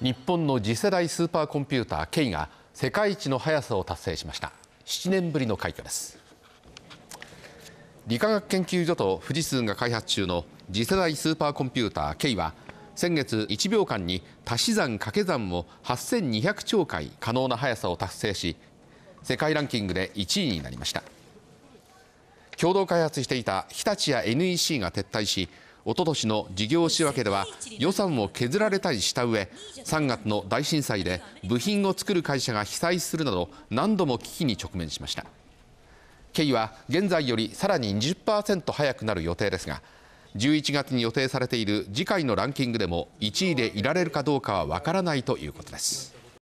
日本の次世代スーパーコンピューター K が世界一の速さを達成しました7年ぶりの快挙です理化学研究所と富士通が開発中の次世代スーパーコンピューター K は先月1秒間に足し算掛け算を8200兆回可能な速さを達成し世界ランキングで1位になりました共同開発していた日立や NEC が撤退しおととしの事業仕分けでは予算を削られたりした上3月の大震災で部品を作る会社が被災するなど何度も危機に直面しました経緯は現在よりさらに20%早くなる予定ですが11月に予定されている次回のランキングでも1位でいられるかどうかは分からないということです。